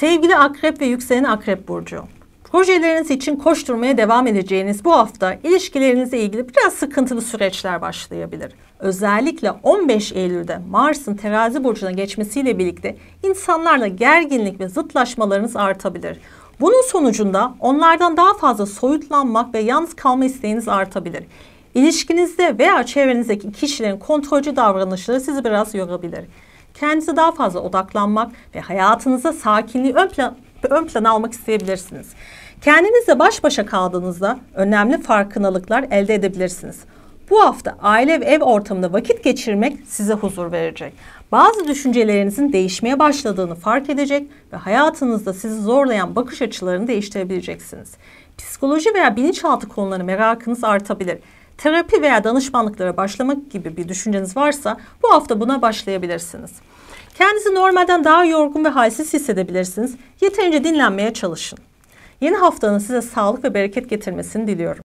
Sevgili akrep ve yükselen akrep burcu. Projeleriniz için koşturmaya devam edeceğiniz bu hafta ilişkilerinizle ilgili biraz sıkıntılı süreçler başlayabilir. Özellikle 15 Eylül'de Mars'ın terazi burcuna geçmesiyle birlikte insanlarla gerginlik ve zıtlaşmalarınız artabilir. Bunun sonucunda onlardan daha fazla soyutlanmak ve yalnız kalma isteğiniz artabilir. İlişkinizde veya çevrenizdeki kişilerin kontrolcü davranışları sizi biraz yorabilir. Kendinize daha fazla odaklanmak ve hayatınıza sakinliği ön, plan, ön plana almak isteyebilirsiniz. Kendinizle baş başa kaldığınızda önemli farkındalıklar elde edebilirsiniz. Bu hafta aile ve ev ortamında vakit geçirmek size huzur verecek. Bazı düşüncelerinizin değişmeye başladığını fark edecek ve hayatınızda sizi zorlayan bakış açılarını değiştirebileceksiniz. Psikoloji veya bilinçaltı konuları merakınız artabilir terapi veya danışmanlıklara başlamak gibi bir düşünceniz varsa bu hafta buna başlayabilirsiniz. Kendinizi normalden daha yorgun ve halsiz hissedebilirsiniz. Yeterince dinlenmeye çalışın. Yeni haftanın size sağlık ve bereket getirmesini diliyorum.